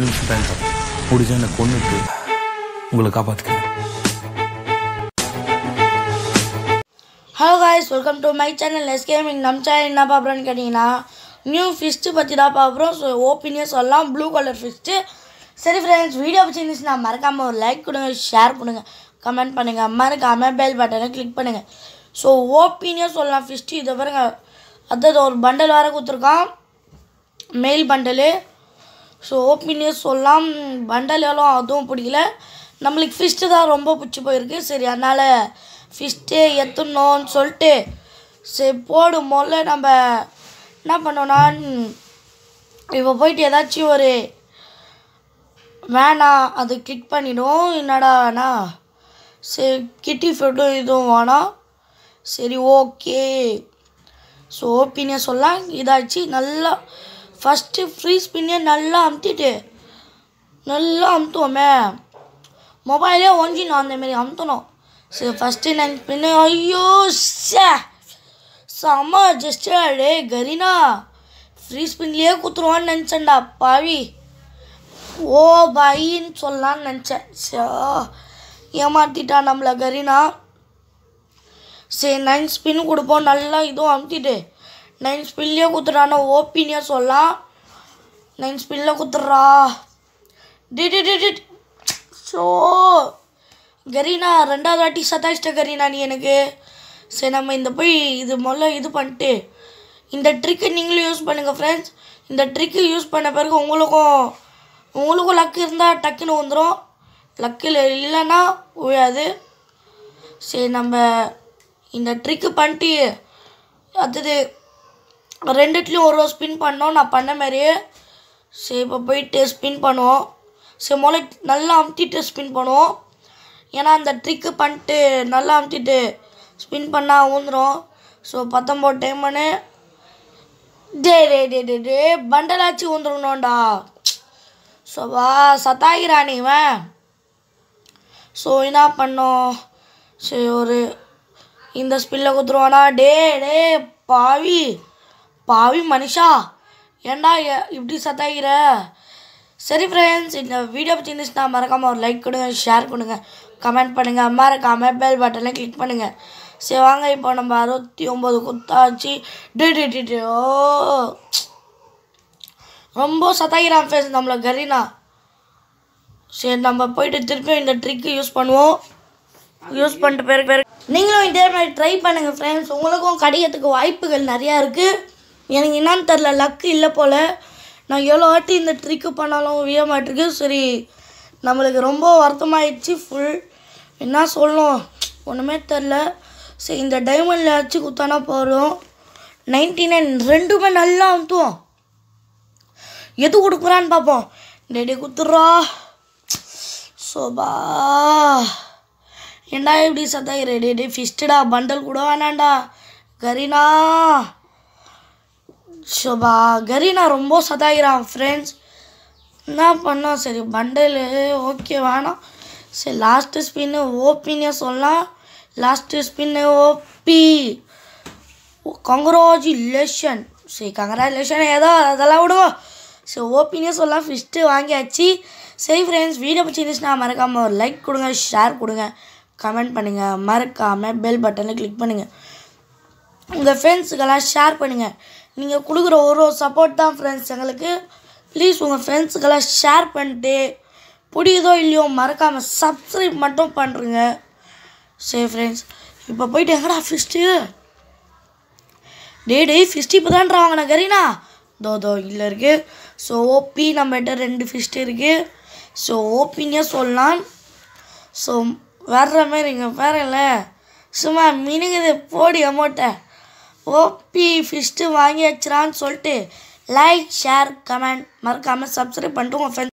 ரெண்டு நிமிஷம் டைம் முடிஞ்ச என்னை கொண்டுட்டு உங்களை காப்பாற்றுக்கேன் hello guys welcome to my channel S gaming நம்ம சேனல் என்ன பார்க்குறோன்னு கேட்டிங்கன்னா நியூ ஃபிஸ்ட்டு பற்றி தான் பார்ப்போம் ஸோ ஓப்பீனியே சொல்லலாம் ப்ளூ கலர் ஃபிஸ்ட்டு சரி ஃப்ரெண்ட்ஸ் வீடியோ பிடிச்சிருந்துச்சுன்னா மறக்காமல் ஒரு லைக் கொடுங்க ஷேர் பண்ணுங்கள் கமெண்ட் பண்ணுங்கள் மறக்காமல் பெல் பட்டனை கிளிக் பண்ணுங்கள் ஸோ ஓப்பீனியே சொல்லலாம் ஃபிஸ்ட்டு இதை பாருங்கள் அதாவது ஒரு பண்டல் வேறு கொடுத்துருக்கான் மெயில் பண்டலு ஸோ ஓப்பனியே சொல்லலாம் பண்டல் எவ்வளோ அதுவும் பிடிக்கல நம்மளுக்கு ஃபிஷ்ட்டு தான் ரொம்ப பிடிச்சி போயிருக்கு சரி அதனால் ஃபிஷ்ட்டு எத்தணும்னு சொல்லிட்டு சரி போடும் போல நம்ம என்ன பண்ணோன்னா இப்போ போயிட்டு ஏதாச்சும் ஒரு வேணாம் அது கிட் பண்ணிவிடும் என்னடா வேணா சரி கிட்டி ஃபுட்டும் இதுவும் வேணாம் சரி ஓகே ஸோ ஓப்பினியன் சொல்லலாம் இதாச்சு நல்லா ஃபஸ்ட்டு ஃப்ரீ ஸ்பின்னே நல்லா அமுத்திட்டு நல்லா அமுத்துவோமே மொபைலே ஒஞ்சினோம் அந்தமாரி அமுத்தணும் சரி ஃபஸ்ட்டு நைன் ஸ்பின்னு ஐயோ சே செம்ம ஜஸ்டே கரீனா ஃப்ரீ ஸ்பின்லேயே குத்துருவான்னு நினச்சேன்டா பாவி ஓ பாயின்னு சொல்லலான்னு நினச்சேன் சே ஏமாற்றிட்டான் நம்மளை கரீனா சரி நைன் ஸ்பின் கொடுப்போம் நல்லா இதுவும் அமுத்திட்டு நைன் ஸ்பில்லே குத்துறான்னு ஓப்பினியாக சொல்லலாம் நைன் ஸ்பில்ல குத்துறா டிட் ஸோ கரீனா ரெண்டாவது வாட்டி சதாயிச்சிட்ட கரீனா நீ எனக்கு சரி நம்ம இந்த போய் இது முதல்ல இது பண்ணிட்டு இந்த ட்ரிக்கு நீங்களும் யூஸ் பண்ணுங்கள் ஃப்ரெண்ட்ஸ் இந்த ட்ரிக்கு யூஸ் பண்ண பிறகு உங்களுக்கும் உங்களுக்கும் லக்கு இருந்தால் டக்குன்னு வந்துடும் லக்கில் இல்லைன்னா உழையாது சரி நம்ம இந்த ட்ரிக்கு பண்ணிட்டு அடுத்தது ரெண்டுத்துலேயும் ஒரு ஒரு ஸ்பின் பண்ணோம் நான் பண்ண மாதிரியே சரி இப்போ போயிட்டு ஸ்பின் பண்ணுவோம் சரி முளை நல்லா அமுத்திட்டு ஸ்பின் பண்ணுவோம் ஏன்னா அந்த ட்ரிக்கு பண்ணிட்டு நல்லா அமுத்திட்டு ஸ்பின் பண்ணால் ஊந்துடும் ஸோ பத்தொம்போது டைம் பண்ணு டே டே டே டே டே பண்டலாச்சு ஊந்துடணும்டா ஸோ வா சத்தாகிறான் இவன் ஸோ என்ன பண்ணோம் சரி ஒரு இந்த ஸ்பின்னில் கொடுத்துருவானா டே டே பாவி பாவி மனுஷா ஏண்டா இப்படி சத்தாகிற சரி ஃப்ரெண்ட்ஸ் இந்த வீடியோ பற்றி இருந்துச்சுன்னா மறக்காமல் ஒரு லைக் கொடுங்க ஷேர் கொடுங்க கமெண்ட் பண்ணுங்கள் மறக்காமல் பெல் பட்டனை கிளிக் பண்ணுங்கள் சரி வாங்க இப்போ நம்ம அறுபத்தி ஒம்பது குத்தாச்சு டிடிடி ஓ ரொம்ப சத்தாயிரம் ஃபேஸ் நம்மளை கரீனா சரி நம்ம போயிட்டு திருப்பியும் இந்த ட்ரிக்கு யூஸ் பண்ணுவோம் யூஸ் பண்ணிட்டு பேருக்கு பேருக்கு நீங்களும் இதே மாதிரி ட்ரை பண்ணுங்கள் ஃப்ரெண்ட்ஸ் உங்களுக்கும் கிடைக்கிறதுக்கு வாய்ப்புகள் நிறையா இருக்குது எனக்கு என்னான்னு தெரில லக்கு இல்லை போல் நான் எவ்வளோ வாட்டி இந்த ட்ரிக்கு பண்ணாலும் விய மாட்டிருக்கு சரி நம்மளுக்கு ரொம்ப வருத்தமாயிடுச்சு ஃபுல் என்ன சொல்லணும் ஒன்றுமே தெரில சரி இந்த டைமண்டில் ஆச்சு குத்தானா போகிறோம் நைன்டி நைன் ரெண்டுமே நல்லா அமுத்துவோம் எது கொடுக்குறான்னு பார்ப்போம் டெடி குத்துறா சோபா என்னடா எப்படி சத்தாயிரே டே டே ஃபிஸ்டடா பண்டல் கூட வேணாண்டா கரீனா கரீனா ரொம்ப சதாகிறான் ஃப்ரெண்ட்ஸ் என்ன பண்ணோம் சரி பண்டில் ஓகே வேணாம் சரி லாஸ்ட்டு ஸ்பின்னு ஓப்பின்னே சொல்லலாம் லாஸ்ட்டு ஸ்பின்னு ஓபி கங்க்ராச்சுலேஷன் சரி கங்க்ராச்சுலேஷன் ஏதோ அதெல்லாம் விடுவோம் சரி ஓபின்னே சொல்லலாம் ஃபிஸ்ட்டு வாங்கியாச்சு சரி ஃப்ரெண்ட்ஸ் வீடியோ பிடிச்சிருந்துச்சுன்னா மறக்காமல் ஒரு லைக் கொடுங்க ஷேர் கொடுங்க கமெண்ட் பண்ணுங்கள் மறக்காமல் பெல் பட்டனில் கிளிக் பண்ணுங்கள் உங்கள் ஃப்ரெண்ட்ஸுக்கெல்லாம் ஷேர் பண்ணுங்கள் நீங்கள் கொடுக்குற ஒரு ஒரு சப்போர்ட் தான் ஃப்ரெண்ட்ஸ் எங்களுக்கு ப்ளீஸ் உங்கள் ஃப்ரெண்ட்ஸுக்கெல்லாம் ஷேர் பண்ணிட்டு பிடிக்குதோ இல்லையோ மறக்காமல் சப்ஸ்கிரைப் மட்டும் பண்ணுறங்க சரி ஃப்ரெண்ட்ஸ் இப்போ போயிட்டு எங்கடா ஃபிஸ்ட்டு டே டே ஃபிஸ்ட் இப்போ தான்டா வாங்கினா கரீனா தோ தோ இல்லை இருக்குது ஸோ ஓபி நம்மகிட்ட ரெண்டு ஃபிஸ்ட் இருக்குது ஸோ ஓபிங்க சொல்லலாம் ஸோ வர்ற மாதிரி இங்கே இல்லை சும்மா மினுங்குது போடி அமௌண்ட்டை ஓபி ஃபிஸ்ட்டு வச்சிடான்னு சொல்லிட்டு லைக் ஷேர் கமெண்ட் மறக்காமல் சப்ஸ்கிரைப் பண்ணிட்டு உங்கள்